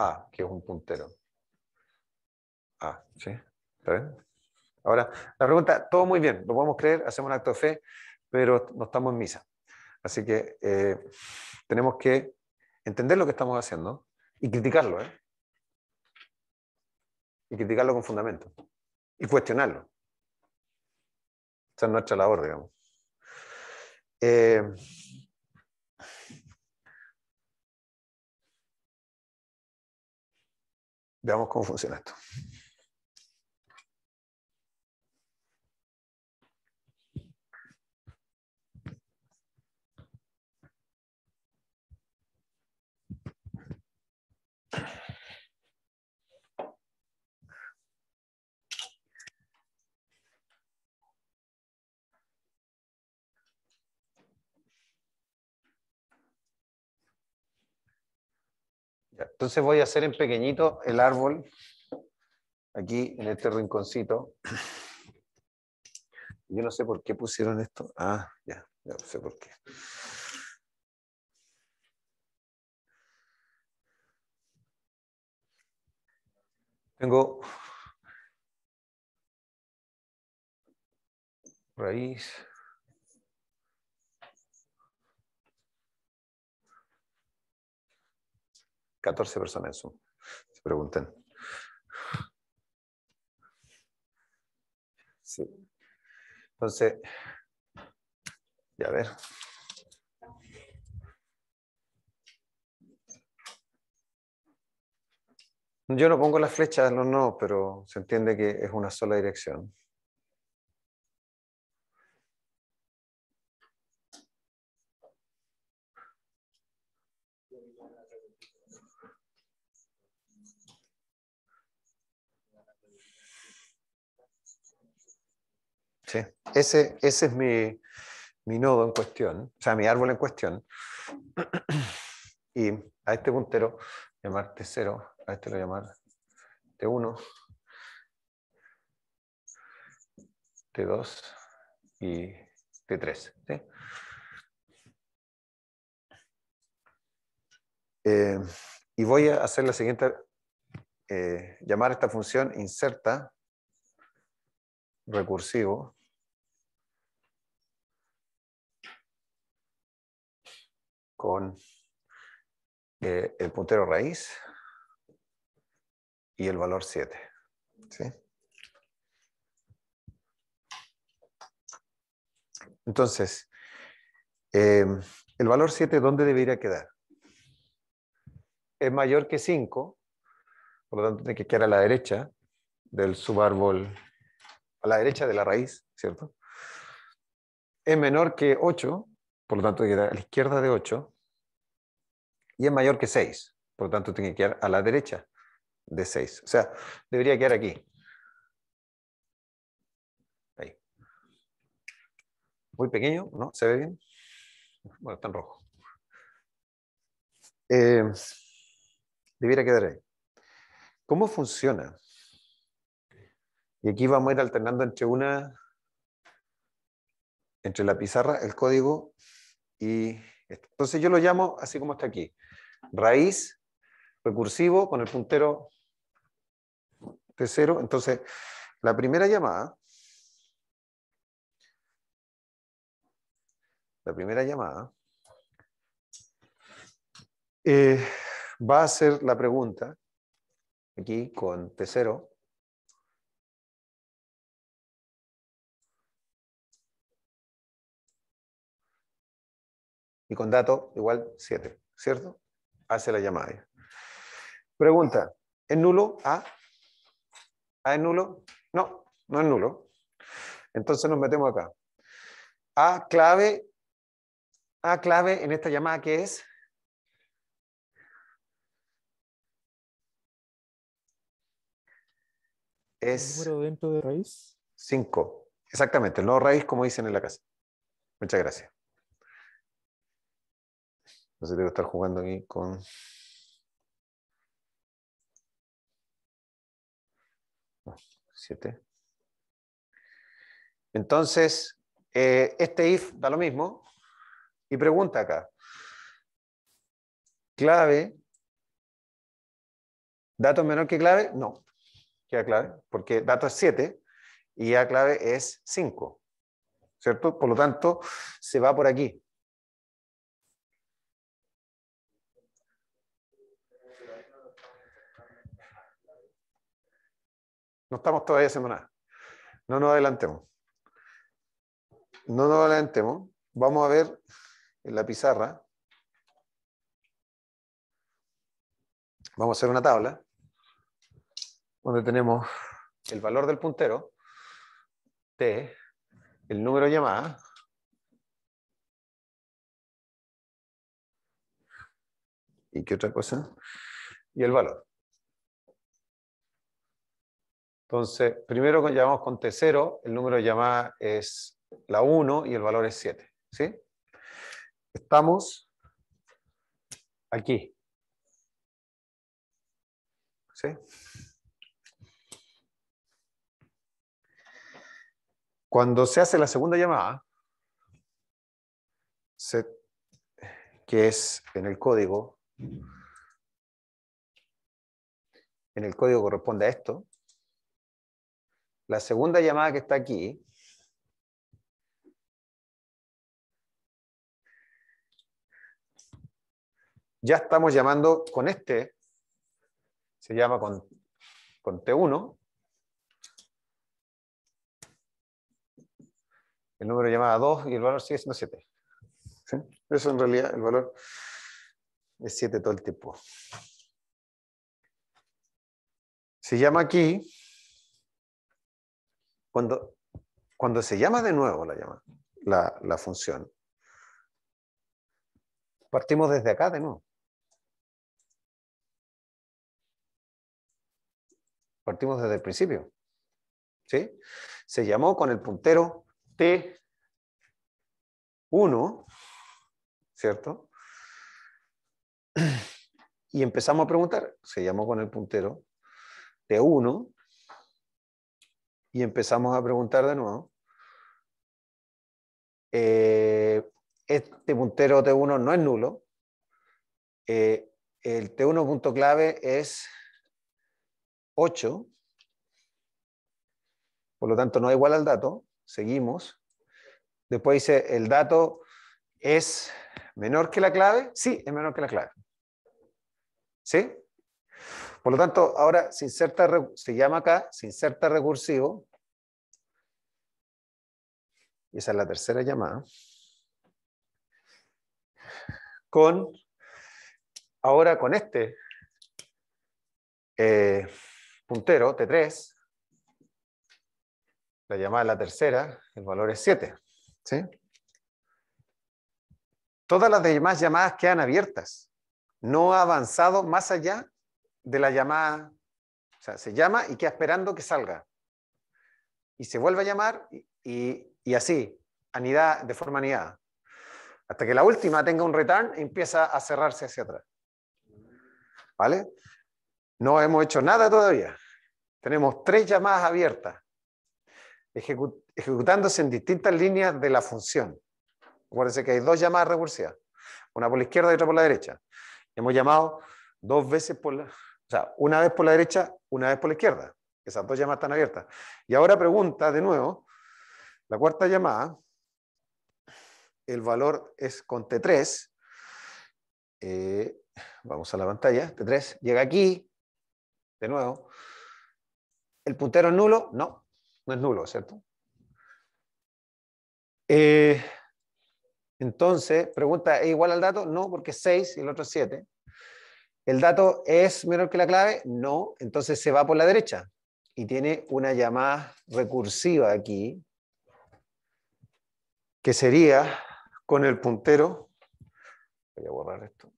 A, que es un puntero. ¿sí? ¿Está Ahora, la pregunta, todo muy bien, lo podemos creer, hacemos un acto de fe, pero no estamos en misa. Así que eh, tenemos que entender lo que estamos haciendo y criticarlo, ¿eh? Y criticarlo con fundamento. Y cuestionarlo. Esa es nuestra labor, digamos. Eh, Veamos cómo funciona esto. Entonces voy a hacer en pequeñito el árbol, aquí en este rinconcito. Yo no sé por qué pusieron esto. Ah, ya, ya no sé por qué. Tengo raíz. 14 personas en Zoom. Se preguntan. Sí. Entonces, ya ver. Yo no pongo las flechas, no, no, pero se entiende que es una sola dirección. Ese, ese es mi, nodo en cuestión, o sea, mi árbol en cuestión. Y a este puntero llamar T0, a este lo llamar T1, T2 y T3. Eh, y voy a hacer la siguiente, eh, llamar esta función inserta recursivo con eh, el puntero raíz y el valor 7. Entonces, eh, el valor 7, ¿dónde debería quedar? Es mayor que 5, por lo tanto tiene que quedar a la derecha del subárbol, a la derecha de la raíz, ¿cierto? Es menor que 8, por lo tanto queda a la izquierda de 8, y es mayor que 6, por lo tanto tiene que quedar a la derecha de 6. O sea, debería quedar aquí. Ahí. Muy pequeño, ¿no? ¿Se ve bien? Bueno, está en rojo. Debería eh, debiera quedar ahí. ¿Cómo funciona? Y aquí vamos a ir alternando entre una, entre la pizarra, el código y Entonces yo lo llamo así como está aquí. Raíz recursivo con el puntero t cero. Entonces, la primera llamada, la primera llamada, eh, va a ser la pregunta, aquí con T0, y con dato igual 7, ¿cierto? Hace la llamada. Pregunta, ¿es nulo A? ¿A es nulo? No, no es nulo. Entonces nos metemos acá. A clave, A clave en esta llamada que es es... ¿Número dentro de raíz? 5. Exactamente, no raíz como dicen en la casa. Muchas gracias. Entonces debo estar jugando aquí con... 7. Entonces, eh, este if da lo mismo y pregunta acá. Clave. ¿Dato menor que clave? No. Queda clave, porque dato es 7 y A clave es 5. ¿Cierto? Por lo tanto, se va por aquí. No estamos todavía haciendo nada. No nos adelantemos. No nos adelantemos. Vamos a ver en la pizarra. Vamos a hacer una tabla donde tenemos el valor del puntero, T, el número de llamada, ¿Y qué otra cosa? Y el valor. Entonces, primero llamamos con T0, el número de llamada es la 1 y el valor es 7. ¿sí? Estamos aquí. ¿Sí? Cuando se hace la segunda llamada, que es en el código, en el código corresponde a esto, la segunda llamada que está aquí, ya estamos llamando con este, se llama con, T1, el número de llamada 2 y el valor sigue siendo 7. Eso en realidad, el valor es 7 todo el tiempo. Se llama aquí cuando, se llama de nuevo la, llama, la, función, partimos desde acá de nuevo. Partimos desde el principio. Se llamó con el puntero T1, ¿cierto? Y empezamos a preguntar, se llamó con el puntero T1, y empezamos a preguntar de nuevo. Eh, este puntero T1 no es nulo. Eh, el T1 punto clave es 8. Por lo tanto, no es igual al dato. Seguimos. Después dice, ¿el dato es menor que la clave? Sí, es menor que la clave. ¿Sí? Por lo tanto, ahora se inserta, se llama acá, se inserta recursivo. Y esa es la tercera llamada. Con, ahora con este eh, puntero, T3, la llamada es la tercera, el valor es 7. Todas las demás llamadas quedan abiertas. No ha avanzado más allá de la llamada. O sea, se llama y queda esperando que salga. Y se vuelve a llamar y, así, anidada, de forma anidada. Hasta que la última tenga un return y empieza a cerrarse hacia atrás. ¿Vale? No hemos hecho nada todavía. Tenemos tres llamadas abiertas, ejecutándose en distintas líneas de la función. Acuérdense que hay dos llamadas recursivas, una por la izquierda y otra por la derecha. Hemos llamado dos veces por la, o sea, una vez por la derecha, una vez por la izquierda. Esas dos llamadas están abiertas. Y ahora pregunta de nuevo, la cuarta llamada, el valor es con T3. Eh, vamos a la pantalla, T3 llega aquí, de nuevo. ¿El puntero es nulo? No, no es nulo, ¿cierto? Eh, entonces, pregunta, ¿es igual al dato? No, porque es 6 y el otro es 7. ¿El dato es menor que la clave? No, entonces se va por la derecha y tiene una llamada recursiva aquí, que sería con el puntero. Voy a borrar esto.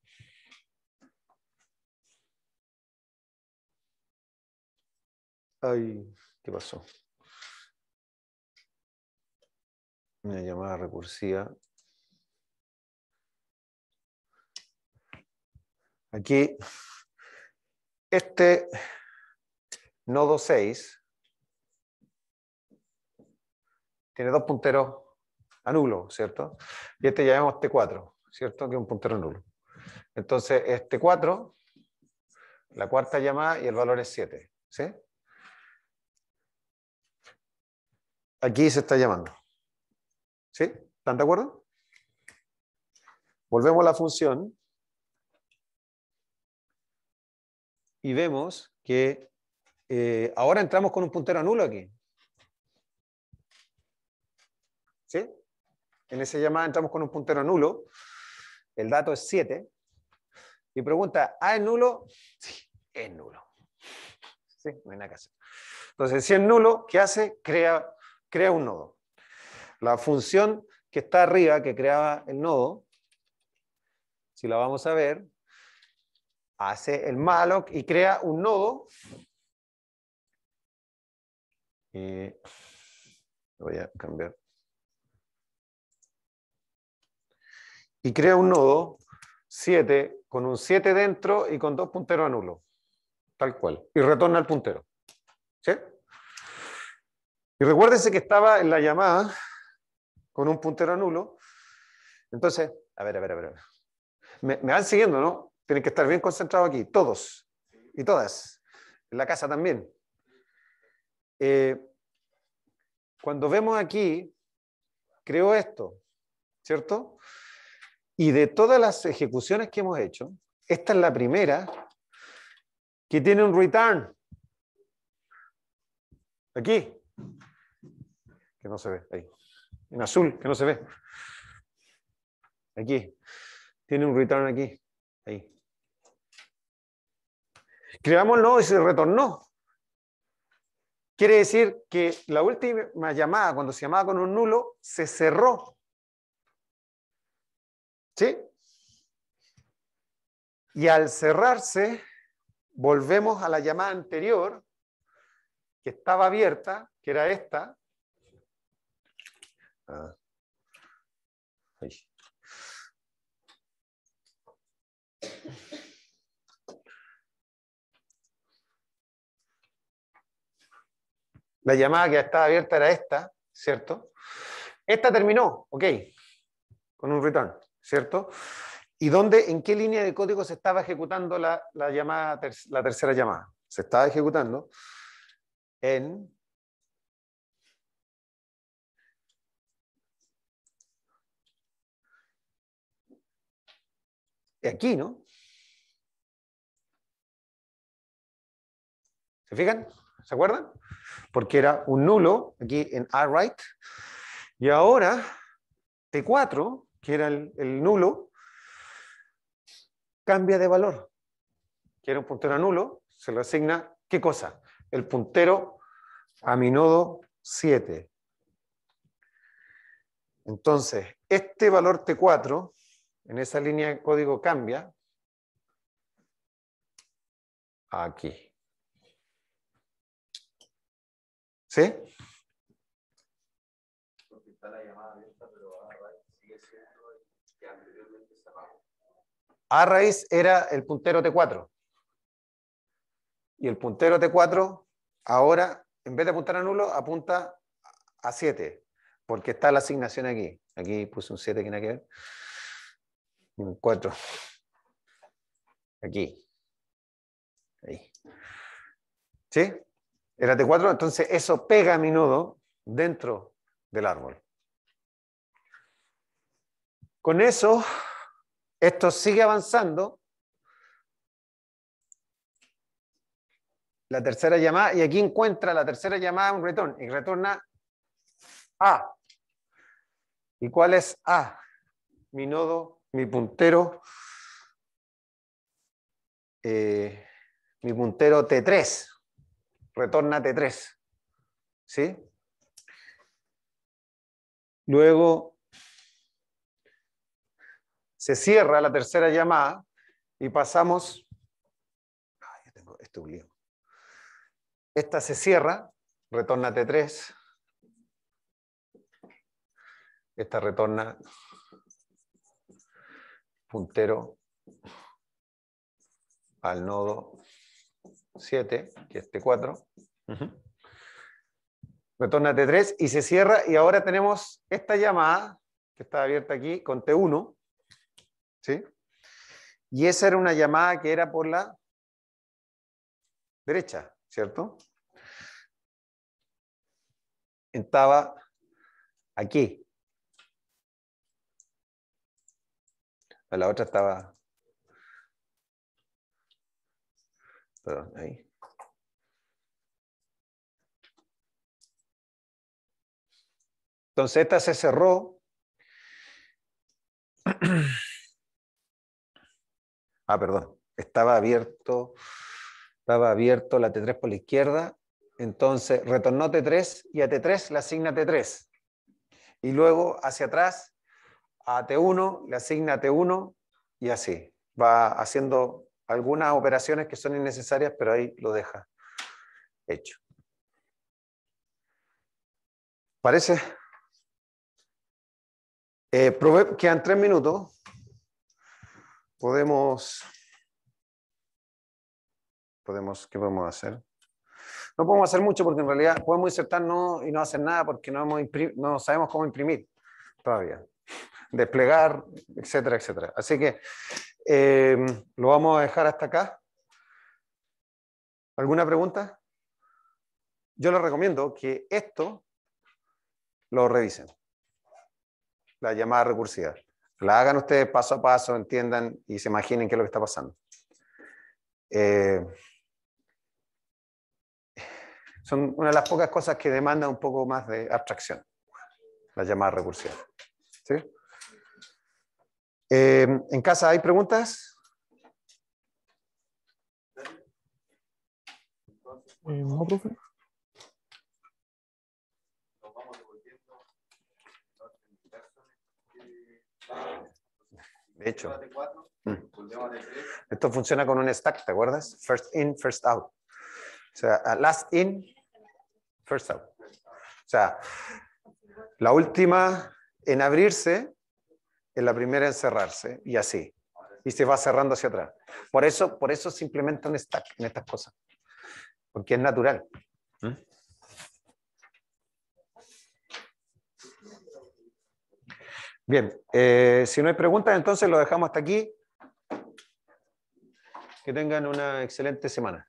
Ay, ¿qué pasó? Una llamada recursiva Aquí, este nodo 6 tiene dos punteros a nulo, ¿cierto? Y este llamamos T4, ¿cierto? Que es un puntero nulo. Entonces, este 4, la cuarta llamada y el valor es 7, ¿sí? Aquí se está llamando. ¿Sí? ¿Están de acuerdo? Volvemos a la función y vemos que eh, ahora entramos con un puntero nulo aquí. ¿Sí? En esa llamada entramos con un puntero nulo. El dato es 7. Y pregunta, ¿A es nulo? Sí, es nulo. Sí, no hay nada que hacer. Entonces, si es nulo, ¿qué hace? Crea, crea un nodo. La función que está arriba, que creaba el nodo, si la vamos a ver, hace el malloc y crea un nodo. y voy a cambiar. Y crea un nodo 7 con un 7 dentro y con dos punteros a nulo. Tal cual. Y retorna el puntero. ¿Sí? Y recuérdense que estaba en la llamada con un puntero a nulo. Entonces, a ver, a ver, a ver. me van siguiendo, ¿no? Tienen que estar bien concentrados aquí, todos y todas, en la casa también. Eh, cuando vemos aquí, creo esto, ¿cierto? Y de todas las ejecuciones que hemos hecho, esta es la primera que tiene un return. Aquí, que no se ve, ahí. En azul, que no se ve. Aquí, tiene un return aquí. Ahí. nodo y se retornó. Quiere decir que la última llamada, cuando se llamaba con un nulo, se cerró. ¿Sí? Y al cerrarse, volvemos a la llamada anterior, que estaba abierta, que era esta. Ah. La llamada que estaba abierta era esta, ¿cierto? Esta terminó, ok, con un return, ¿cierto? ¿Y dónde, en qué línea de código se estaba ejecutando la, llamada, la tercera llamada? Se estaba ejecutando en aquí, ¿no? ¿Se fijan? ¿Se acuerdan? porque era un nulo aquí en right y ahora T4, que era el, nulo, cambia de valor. Quiere un puntero a nulo, se le asigna, ¿qué cosa? El puntero a mi nodo 7. Entonces, este valor T4, en esa línea de código cambia, aquí. ¿Sí? Porque está la llamada abierta, pero A raíz sigue siendo el que anteriormente se A raíz era el puntero T4. Y el puntero T4 ahora, en vez de apuntar a nulo, apunta a 7. Porque está la asignación aquí. Aquí puse un 7 que nada que ver. un 4. Aquí. Ahí. ¿Sí? Era T4, entonces eso pega mi nodo dentro del árbol. Con eso, esto sigue avanzando. La tercera llamada, y aquí encuentra la tercera llamada un return, y retorna A. ¿Y cuál es A? Mi nodo, mi puntero, eh, mi puntero T3 retorna T3. ¿Sí? Luego se cierra la tercera llamada y pasamos... Ay, ah, yo tengo este lío. Esta se cierra, retorna T3. Esta retorna puntero al nodo 7, que es T4. Retorna T3 y se cierra. Y ahora tenemos esta llamada, que está abierta aquí, con T1. Y esa era una llamada que era por la derecha, ¿cierto? Estaba aquí. La otra estaba ahí. Entonces, esta se cerró. Ah, perdón. Estaba abierto, estaba abierto la T3 por la izquierda. Entonces, retornó T3 y a T3 le asigna T3. Y luego, hacia atrás, a T1 le asigna T1 y así. Va haciendo algunas operaciones que son innecesarias, pero ahí lo deja hecho. ¿Parece? Eh, que en tres minutos. Podemos... podemos ¿Qué podemos hacer? No podemos hacer mucho porque en realidad podemos no y no hacer nada porque no, hemos no sabemos cómo imprimir todavía. Desplegar, etcétera, etcétera. Así que eh, lo vamos a dejar hasta acá. ¿Alguna pregunta? Yo les recomiendo que esto lo revisen. La llamada recursiva. La hagan ustedes paso a paso, entiendan y se imaginen qué es lo que está pasando. Eh, son una de las pocas cosas que demanda un poco más de abstracción, la llamada recursiva. ¿Sí? Eh, ¿En casa hay preguntas? Eh, De hecho, mm. esto funciona con un stack, ¿te acuerdas? First in, first out. O sea, last in, first out. O sea, la última en abrirse en la primera encerrarse y así. Y se va cerrando hacia atrás. Por eso, por eso se implementan stack en estas cosas. Porque es natural. ¿Mm? Bien, eh, si no hay preguntas, entonces lo dejamos hasta aquí. Que tengan una excelente semana.